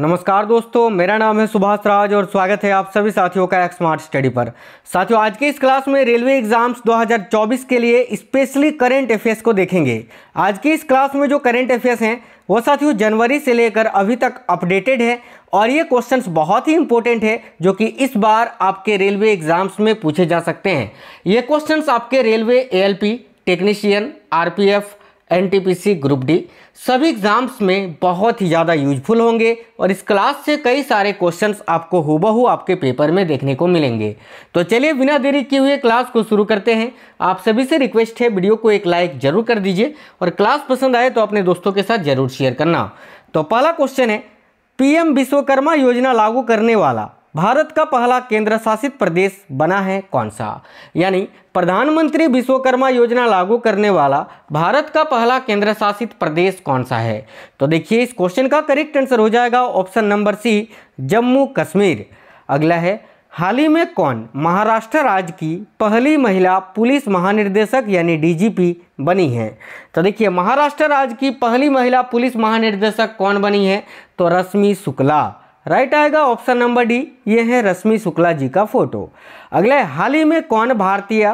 नमस्कार दोस्तों मेरा नाम है सुभाष राज और स्वागत है आप सभी साथियों का एक्समार्ट स्टडी पर साथियों आज के इस क्लास में रेलवे एग्जाम्स 2024 के लिए स्पेशली करेंट अफेयर्स को देखेंगे आज के इस क्लास में जो करेंट अफेयर्स हैं वो साथियों जनवरी से लेकर अभी तक अपडेटेड है और ये क्वेश्चंस बहुत ही इंपॉर्टेंट है जो कि इस बार आपके रेलवे एग्जाम्स में पूछे जा सकते हैं ये क्वेश्चन आपके railway A technician R NTPC group D सभी एग्ज़ाम्स में बहुत ही ज़्यादा यूजफुल होंगे और इस क्लास से कई सारे क्वेश्चंस आपको हुबहू आपके पेपर में देखने को मिलेंगे तो चलिए बिना देरी किए हुए क्लास को शुरू करते हैं आप सभी से रिक्वेस्ट है वीडियो को एक लाइक ज़रूर कर दीजिए और क्लास पसंद आए तो अपने दोस्तों के साथ ज़रूर शेयर करना तो पहला क्वेश्चन है पी विश्वकर्मा योजना लागू करने वाला भारत का पहला केंद्र शासित प्रदेश बना है कौन सा यानी प्रधानमंत्री विश्वकर्मा योजना लागू करने वाला भारत का पहला केंद्र शासित प्रदेश कौन सा है तो देखिए इस क्वेश्चन का करेक्ट आंसर हो जाएगा option number C Jammu Kashmir अगला है हाल ही में कौन महाराष्ट्र राज्य की पहली महिला पुलिस महानिर्देशक यानी डीजीपी बनी है तो देखिए महाराष्ट्र राज्य की पहली महिला पुलिस महानिर्देशक कौन बनी है तो रश्मि शुक्ला राइट आएगा ऑप्शन नंबर डी ये है रश्मि शुक्ला जी का फोटो अगला हाल ही में कौन भारतीय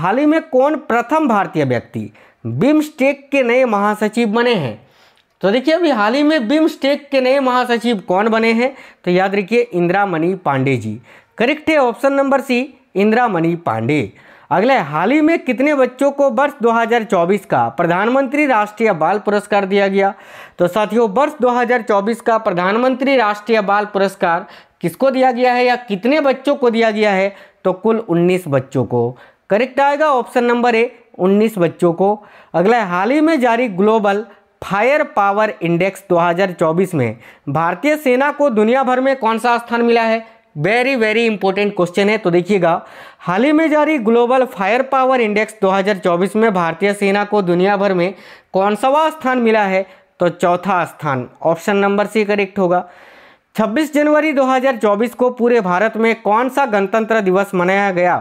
हाल ही में कौन प्रथम भारतीय व्यक्ति बिम्स्टेक के नए महासचिव बने हैं तो देखिए अभी हाल ही में बिम्स्टेक के नए महासचिव कौन बने हैं तो याद रखिए इंदिरा मणि पांडे जी करेक्ट है option number C Indira Mani Pandey अगले हाल ही में कितने बच्चों को वर्ष 2024 का प्रधानमंत्री राष्ट्रीय बाल पुरस्कार दिया गया तो साथियों वर्ष 2024 का प्रधानमंत्री राष्ट्रीय बाल पुरस्कार किसको दिया गया है या कितने बच्चों को दिया गया है तो कुल 19 बच्चों को करेक्ट आएगा ऑप्शन नंबर ए 19 बच्चों को अगला हाल ही में जारी ग्लोबल फायर पावर इंडेक्स 2024 में भारतीय सेना को दुनिया भर में कौन सा स्थान मिला है वेरी वेरी इंपॉर्टेंट क्वेश्चन है तो देखिएगा हाल ही में जारी ग्लोबल फायर पावर इंडेक्स 2024 में भारतीय सेना को दुनिया भर में कौन सा स्थान मिला है तो चौथा स्थान ऑप्शन नंबर सी करेक्ट होगा 26 जनवरी 2024 को पूरे भारत में कौन सा गणतंत्र दिवस मनाया गया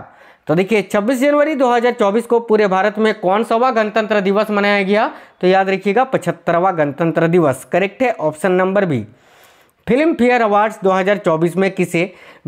तो देखिए 26 जनवरी 2024 को पूरे भारत में कौन वा गणतंत्र दिवस मनाया गया तो याद रखिएगा पचहत्तरवा गणतंत्र दिवस करेक्ट है option number B Filmfare awards 2024 में किसे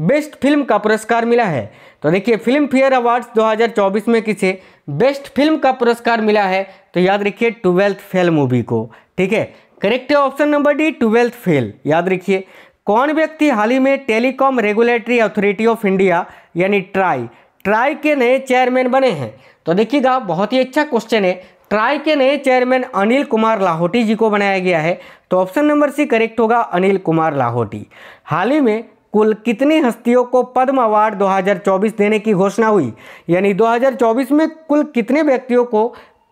बेस्ट फिल्म का पुरस्कार मिला है तो देखिए फिल्म फेयर अवार्ड्स 2024 में किसे बेस्ट फिल्म का पुरस्कार मिला है तो याद रखिए ट्वेल्थ फेल मूवी को ठीक है करेक्ट है option number D twelfth fail याद रखिए कौन व्यक्ति हाल ही में telecom regulatory authority of India यानी ट्राई ट्राई के नए चेयरमैन बने हैं तो देखिएगा बहुत ही अच्छा क्वेश्चन है ट्राई के नए चेयरमैन अनिल कुमार लाहौटी जी को बनाया गया है तो ऑप्शन नंबर सी करेक्ट होगा अनिल कुमार लाहौटी हाल ही में कुल कितनी हस्तियों को पद्म अवार्ड 2024 देने की घोषणा हुई यानी 2024 में कुल कितने व्यक्तियों को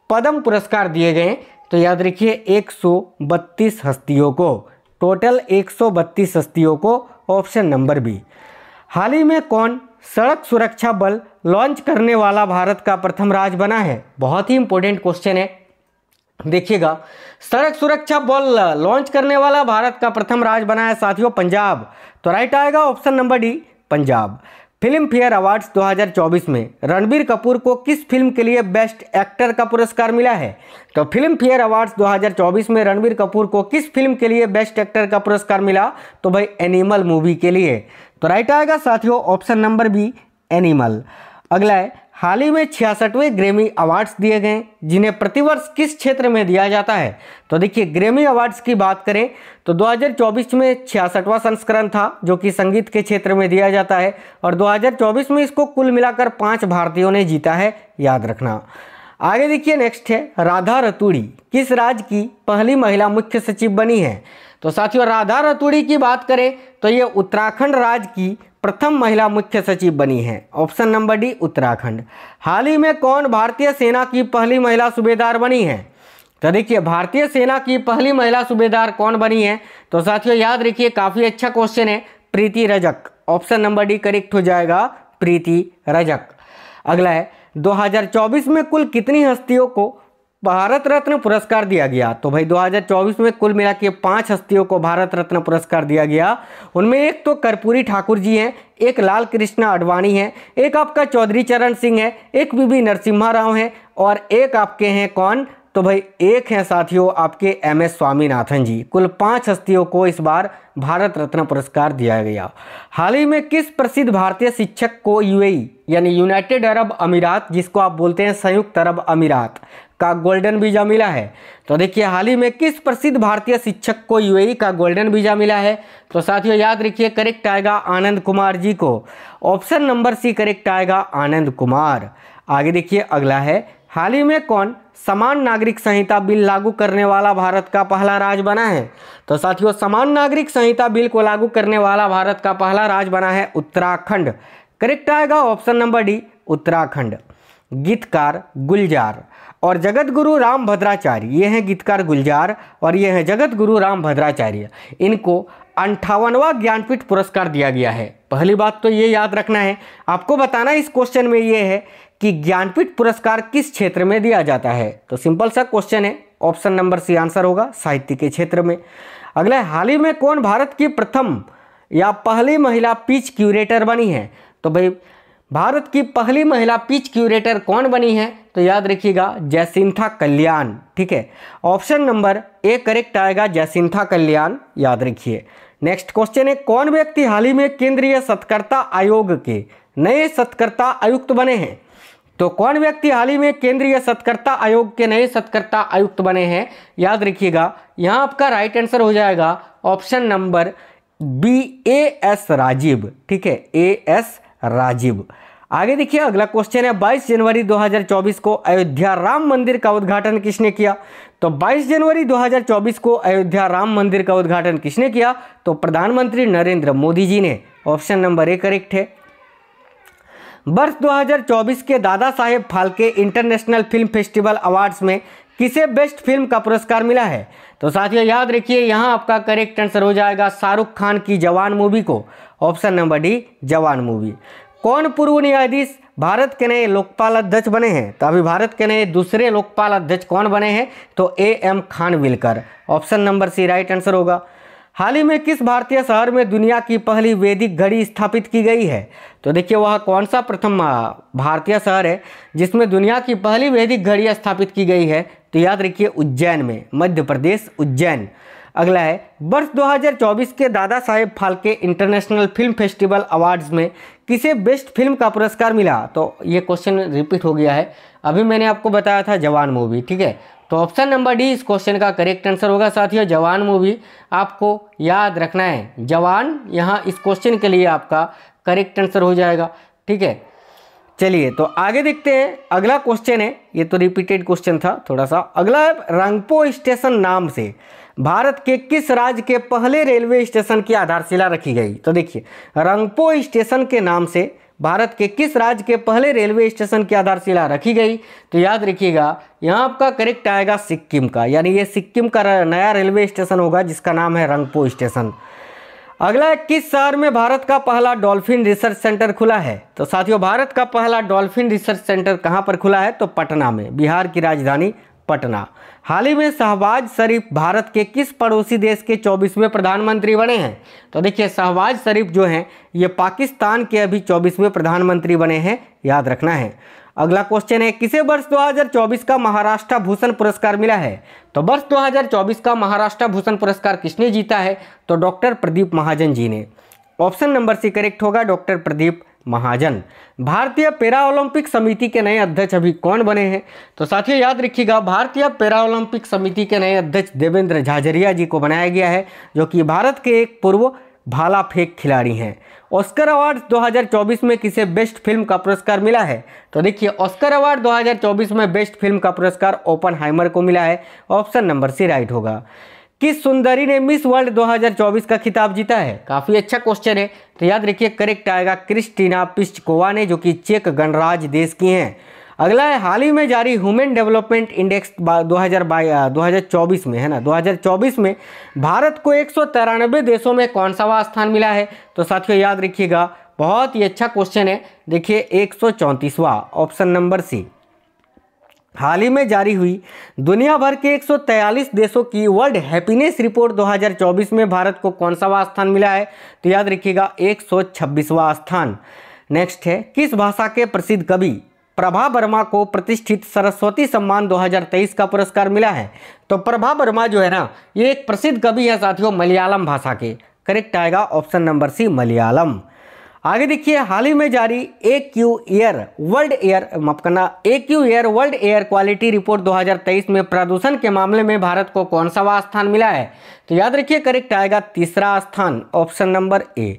पद्म पुरस्कार दिए गए तो याद रखिए 132 हस्तियों को टोटल 132 हस्तियों को ऑप्शन नंबर बी हाल ही में कौन सड़क सुरक्षा बल लॉन्च करने वाला भारत का प्रथम राज्य बना है बहुत ही इंपॉर्टेंट क्वेश्चन है देखिएगा सड़क सुरक्षा बल लॉन्च करने वाला भारत का प्रथम राज्य बना है साथियों पंजाब तो राइट आएगा option number D Punjab Filmfare awards 2024 में रणबीर कपूर को किस फिल्म के लिए बेस्ट एक्टर का पुरस्कार मिला है तो फिल्म फेयर अवार्ड्स 2024 में रणबीर कपूर को किस फिल्म के लिए बेस्ट एक्टर का पुरस्कार मिला तो भाई एनिमल मूवी के लिए तो राइट आएगा साथियों ऑप्शन नंबर बी एनिमल अगला है हाल ही में छियासठवें ग्रेमी अवार्ड्स दिए गए जिन्हें प्रतिवर्ष किस क्षेत्र में दिया जाता है तो देखिए ग्रेमी अवार्ड्स की बात करें तो 2024 में छियासठवां संस्करण था जो कि संगीत के क्षेत्र में दिया जाता है और 2024 में इसको कुल मिलाकर पांच भारतीयों ने जीता है याद रखना आगे देखिए नेक्स्ट है राधा रतूड़ी किस राज्य की पहली महिला मुख्य सचिव बनी है तो साथियों राधा रतूड़ी की बात करें तो ये उत्तराखंड राज्य की प्रथम महिला मुख्य सचिव बनी हैं ऑप्शन नंबर डी उत्तराखंड हाल ही में कौन भारतीय सेना की पहली महिला सूबेदार बनी है तो देखिए भारतीय सेना की पहली महिला सूबेदार कौन बनी है तो साथियों याद रखिए काफ़ी अच्छा क्वेश्चन है Preeti Rajak option number D correct हो जाएगा प्रीति रजक अगला है 2024 में कुल कितनी हस्तियों को भारत रत्न पुरस्कार दिया गया तो भाई 2024 में कुल मिला के पांच हस्तियों को भारत रत्न पुरस्कार दिया गया उनमें एक तो कर्पूरी ठाकुर जी हैं एक लाल कृष्णा अडवाणी हैं एक आपका चौधरी चरण सिंह है एक बीबी नरसिम्हा राव हैं और एक आपके हैं कौन तो भाई एक हैं साथियों आपके एम एस स्वामीनाथन जी कुल पाँच हस्तियों को इस बार भारत रत्न पुरस्कार दिया गया हाल ही में किस प्रसिद्ध भारतीय शिक्षक को यूएई यानी यूनाइटेड अरब अमीरात जिसको आप बोलते हैं संयुक्त अरब अमीरात का गोल्डन वीज़ा मिला है तो देखिए हाल ही में किस प्रसिद्ध भारतीय शिक्षक को यूएई e का गोल्डन वीज़ा मिला है तो साथियों याद रखिए करेक्ट आएगा आनंद कुमार जी को ऑप्शन नंबर सी करेक्ट आएगा आनंद कुमार आगे देखिए अगला है हाल ही में कौन समान नागरिक संहिता बिल लागू करने वाला भारत का पहला राज्य बना है तो साथियों समान नागरिक संहिता बिल को लागू करने वाला भारत का पहला राज्य बना है उत्तराखंड करेक्ट आएगा ऑप्शन नंबर डी उत्तराखंड गीतकार गुलजार और जगत गुरु राम भद्राचार्य ये हैं गीतकार गुलजार और ये हैं जगत गुरु राम भद्राचार्य इनको अंठावनवा ज्ञानपीठ पुरस्कार दिया गया है पहली बात तो ये याद रखना है आपको बताना इस क्वेश्चन में ये है कि ज्ञानपीठ पुरस्कार किस क्षेत्र में दिया जाता है तो सिंपल सा क्वेश्चन है ऑप्शन नंबर सी आंसर होगा साहित्य के क्षेत्र में अगला हाल ही में कौन भारत की प्रथम या पहली महिला पीच क्यूरेटर बनी है तो भाई भारत की पहली महिला पिच क्यूरेटर कौन बनी है तो याद रखिएगा जैसिंथा कल्याण ठीक है ऑप्शन नंबर ए करेक्ट आएगा जैसिंथा कल्याण याद रखिए नेक्स्ट क्वेश्चन है कौन व्यक्ति हाल ही में केंद्रीय सतकर्ता आयोग के नए सतकर्ता आयुक्त बने हैं तो कौन व्यक्ति हाल ही में केंद्रीय सतकर्ता आयोग के नए सतकर्ता आयुक्त बने हैं याद रखिएगा यहाँ आपका राइट आंसर हो जाएगा option number B A S Rajiv ठीक है ए एस राजीव आगे देखिए अगला क्वेश्चन है 22 जनवरी 2024 को अयोध्या राम मंदिर का उद्घाटन किसने किया तो 22 जनवरी 2024 को अयोध्या राम मंदिर का उद्घाटन किसने किया तो प्रधानमंत्री नरेंद्र मोदी जी ने ऑप्शन नंबर ए करेक्ट है वर्ष 2024 के Dadasaheb Phalke international film festival awards में किसे बेस्ट फिल्म का पुरस्कार मिला है तो साथियों याद रखिए यहाँ आपका करेक्ट आंसर हो जाएगा शाहरुख खान की जवान मूवी को option number D Jawan movie कौन पूर्व न्यायाधीश भारत के नए लोकपाल अध्यक्ष बने हैं तो अभी भारत के नए दूसरे लोकपाल अध्यक्ष कौन बने हैं तो A M Khanwilkar option number C right answer होगा हाल ही में किस भारतीय शहर में दुनिया की पहली वैदिक घड़ी स्थापित की गई है तो देखिए वह कौन सा प्रथम भारतीय शहर है जिसमें दुनिया की पहली वैदिक घड़ी स्थापित की गई है तो याद रखिए उज्जैन में मध्य प्रदेश उज्जैन अगला है वर्ष 2024 के Dadasaheb Phalke international film festival awards में किसे बेस्ट फिल्म का पुरस्कार मिला तो ये क्वेश्चन रिपीट हो गया है अभी मैंने आपको बताया था जवान मूवी ठीक है तो ऑप्शन नंबर डी इस क्वेश्चन का करेक्ट आंसर होगा साथियों जवान मूवी आपको याद रखना है जवान यहाँ इस क्वेश्चन के लिए आपका करेक्ट आंसर हो जाएगा ठीक है चलिए तो आगे देखते हैं अगला क्वेश्चन है ये तो रिपीटेड क्वेश्चन था थोड़ा सा अगला है रंगपो स्टेशन नाम से भारत के किस राज्य के पहले रेलवे स्टेशन की आधारशिला रखी गई तो देखिए रंगपो स्टेशन के नाम से भारत के किस राज्य के पहले रेलवे स्टेशन की आधारशिला रखी गई तो याद रखिएगा यहाँ आपका करेक्ट आएगा सिक्किम का यानी ये सिक्किम का नया रेलवे स्टेशन होगा जिसका नाम है रंगपो स्टेशन अगला है किस शहर में भारत का पहला डॉल्फिन रिसर्च सेंटर खुला है तो साथियों भारत का पहला डॉल्फिन रिसर्च सेंटर कहाँ पर खुला है तो पटना में बिहार की राजधानी पटना हाल ही में शहबाज शरीफ भारत के किस पड़ोसी देश के 24वें प्रधानमंत्री बने हैं तो देखिए शहबाज शरीफ जो हैं ये पाकिस्तान के अभी 24वें प्रधानमंत्री बने हैं याद रखना है अगला क्वेश्चन है किसे वर्ष 2024 का महाराष्ट्र भूषण पुरस्कार मिला है तो वर्ष 2024 का महाराष्ट्र भूषण पुरस्कार किसने जीता है तो डॉक्टर प्रदीप महाजन जी ने ऑप्शन नंबर सी करेक्ट होगा डॉक्टर प्रदीप महाजन भारतीय पैरा ओलंपिक समिति के नए अध्यक्ष अभी कौन बने हैं तो साथियों याद रखिएगा भारतीय पैरा ओलंपिक समिति के नए अध्यक्ष देवेंद्र झाझरिया जी को बनाया गया है जो कि भारत के एक पूर्व भाला फेंक खिलाड़ी हैं ऑस्कर अवार्ड 2024 में किसे बेस्ट फिल्म का पुरस्कार मिला है तो देखिए ऑस्कर अवार्ड 2024 में बेस्ट फिल्म का पुरस्कार ओपन को मिला है ऑप्शन नंबर सी राइट होगा किस सुंदरी ने मिस वर्ल्ड 2024 का खिताब जीता है काफ़ी अच्छा क्वेश्चन है तो याद रखिए करेक्ट आएगा क्रिस्टीना पिस्टकोवा ने जो कि चेक गणराज देश की हैं अगला है हाल ही में जारी ह्यूमन डेवलपमेंट इंडेक्स हजार 2024 में है ना 2024 में भारत को एक देशों में कौन सा स्थान मिला है तो साथियों याद रखिएगा बहुत ही अच्छा क्वेश्चन है देखिए एक ऑप्शन नंबर सी हाल ही में जारी हुई दुनिया भर के 143 देशों की वर्ल्ड हैप्पीनेस रिपोर्ट 2024 में भारत को कौन सा स्थान मिला है तो याद रखिएगा एक स्थान नेक्स्ट है किस भाषा के प्रसिद्ध कवि प्रभा वर्मा को प्रतिष्ठित सरस्वती सम्मान 2023 का पुरस्कार मिला है तो प्रभा वर्मा जो है ना ये एक प्रसिद्ध कवि है साथियों मलयालम भाषा के करेक्ट आएगा ऑप्शन नंबर सी मलयालम आगे देखिए हाल ही में जारी A Q air world air माफ करना A Q air world air quality report 2023 में प्रदूषण के मामले में भारत को कौन सा वह स्थान मिला है तो याद रखिए करेक्ट आएगा तीसरा स्थान ऑप्शन नंबर ए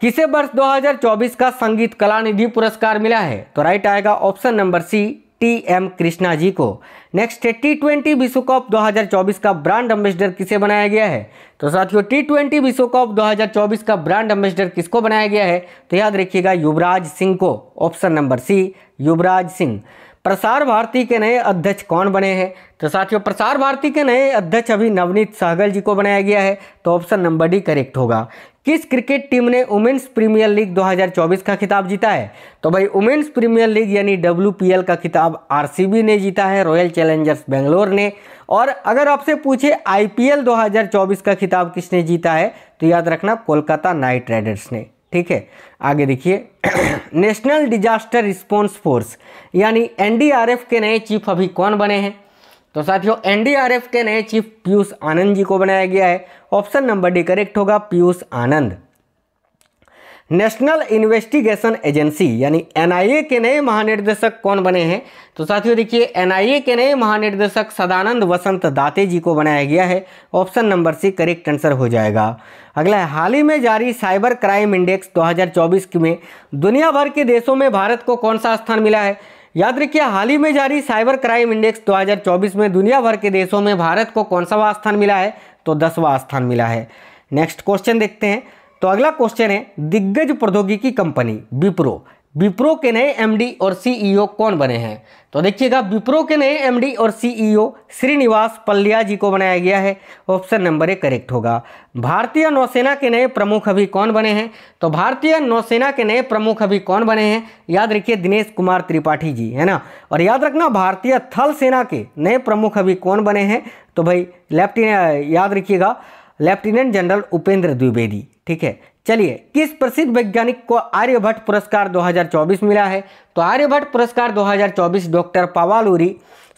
किसे वर्ष 2024 का संगीत कला निधि पुरस्कार मिला है तो राइट आएगा option number C T M Krishna ji को नेक्स्ट है टी ट्वेंटी विश्व कप 2024 का ब्रांड एम्बेसडर किसे बनाया गया है तो साथियों टी ट्वेंटी विश्व कप 2024 का ब्रांड एम्बेसडर किसको बनाया गया है तो याद रखिएगा युवराज सिंह को option number C Yuvraj Singh Prasar Bharati के नए अध्यक्ष कौन बने हैं तो साथियों प्रसार भारती के नए अध्यक्ष अभी नवनीत सहगल जी को बनाया गया है तो ऑप्शन नंबर डी करेक्ट होगा किस क्रिकेट टीम ने वुमेन्स प्रीमियर लीग 2024 का खिताब जीता है तो भाई वुमेन्स प्रीमियर लीग यानी डब्ल्यू का खिताब आर ने जीता है रॉयल चैलेंजर्स बेंगलोर ने और अगर आपसे पूछे आई 2024 का खिताब किसने जीता है तो याद रखना कोलकाता नाइट राइडर्स ने ठीक है आगे देखिए नेशनल डिजास्टर रिस्पॉन्स फोर्स यानी एनडीआरएफ के नए चीफ अभी कौन बने हैं तो साथियों एनडीआरएफ के नए चीफ पीयूष आनंद जी को बनाया गया है ऑप्शन नंबर डी करेक्ट होगा Piyush Anand national investigation agency यानी एनआईए के नए महानिर्देशक कौन बने हैं तो साथियों देखिए एनआईए के नए महानिर्देशक सदानंद वसंत दाते जी को बनाया गया है option number C correct answer हो जाएगा अगला है हाल ही में जारी साइबर क्राइम इंडेक्स 2024 में दुनिया भर के देशों में भारत को कौन सा स्थान मिला है याद रखिए हाल ही में जारी साइबर क्राइम इंडेक्स 2024 में दुनिया भर के देशों में भारत को कौन सा स्थान मिला है तो दसवा स्थान मिला है नेक्स्ट क्वेश्चन देखते हैं तो अगला क्वेश्चन है दिग्गज प्रौद्योगिकी कंपनी विप्रो विप्रो के नए एमडी और सीईओ e कौन बने हैं तो देखिएगा विप्रो के नए एमडी और सीईओ e श्रीनिवास पल्लिया जी को बनाया गया है ऑप्शन नंबर ए करेक्ट होगा भारतीय नौसेना के नए प्रमुख अभी कौन बने हैं तो भारतीय नौसेना के नए प्रमुख अभी कौन बने हैं याद रखिए दिनेश कुमार त्रिपाठी जी है ना और याद रखना भारतीय थल सेना के नए प्रमुख अभी कौन बने हैं तो भाई लेफ्टिनेंट याद रखिएगा लेफ्टिनेंट जनरल उपेंद्र द्विवेदी ठीक है चलिए किस प्रसिद्ध वैज्ञानिक को आर्यभट्ट पुरस्कार 2024 मिला है तो आर्यभट्ट पुरस्कार 2024 डॉक्टर पावालूरी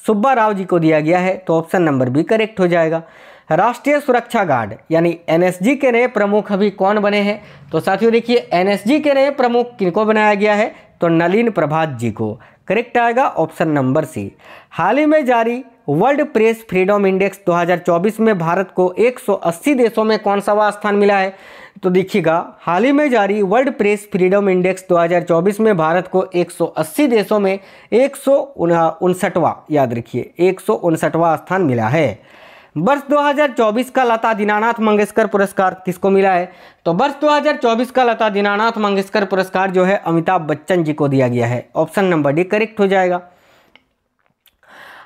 सुब्बा राव जी को दिया गया है तो ऑप्शन नंबर बी करेक्ट हो जाएगा राष्ट्रीय सुरक्षा गार्ड यानी एनएसजी के नए प्रमुख अभी कौन बने हैं तो साथियों देखिए एनएसजी के नए प्रमुख किनको बनाया गया है तो नलिन प्रभात जी को करेक्ट आएगा ऑप्शन नंबर सी हाल ही में जारी वर्ल्ड प्रेस फ्रीडम इंडेक्स 2024 में भारत को 180 देशों में कौन सा स्थान मिला है तो देखिएगा हाल ही में जारी वर्ल्ड प्रेस फ्रीडम इंडेक्स 2024 में भारत को 180 देशों में एक याद रखिए एक स्थान मिला है वर्ष 2024 का लता दीनानाथ मंगेशकर पुरस्कार किसको मिला है तो वर्ष 2024 का लता दीनानाथ मंगेशकर पुरस्कार जो है अमिताभ बच्चन जी को दिया गया है ऑप्शन नंबर डी करेक्ट हो जाएगा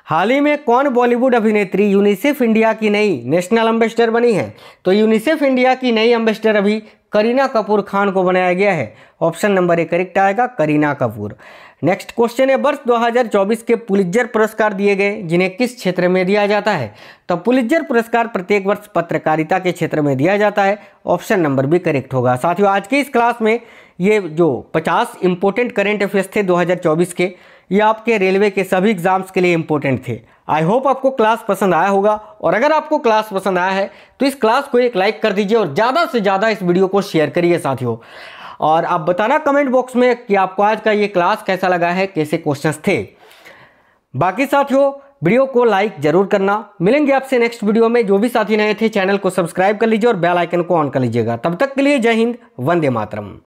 हाल ही में कौन बॉलीवुड अभिनेत्री यूनिसेफ इंडिया की नई नेशनल एम्बेसडर बनी है तो यूनिसेफ इंडिया की नई एम्बेसडर अभी करीना कपूर खान को बनाया गया है ऑप्शन नंबर ए करेक्ट आएगा करीना कपूर नेक्स्ट क्वेश्चन है वर्ष 2024 के पुलिज्जर पुरस्कार दिए गए जिन्हें किस क्षेत्र में दिया जाता है तो पुलिज्जर पुरस्कार प्रत्येक वर्ष पत्रकारिता के क्षेत्र में दिया जाता है ऑप्शन नंबर भी करेक्ट होगा साथियों आज के इस क्लास में ये जो 50 इंपॉर्टेंट करेंट अफेयर्स थे 2024 के ये आपके रेलवे के सभी एग्ज़ाम्स के लिए इम्पोर्टेंट थे आई होप आपको क्लास पसंद आया होगा और अगर आपको क्लास पसंद आया है तो इस क्लास को एक लाइक कर दीजिए और ज़्यादा से ज़्यादा इस वीडियो को शेयर करिए साथियों और आप बताना कमेंट बॉक्स में कि आपको आज का ये क्लास कैसा लगा है कैसे क्वेश्चंस थे बाकी साथियों वीडियो को लाइक जरूर करना मिलेंगे आपसे नेक्स्ट वीडियो में जो भी साथी नए थे चैनल को सब्सक्राइब कर लीजिए और बेल आइकन को ऑन कर लीजिएगा तब तक के लिए जय हिंद वंदे मातरम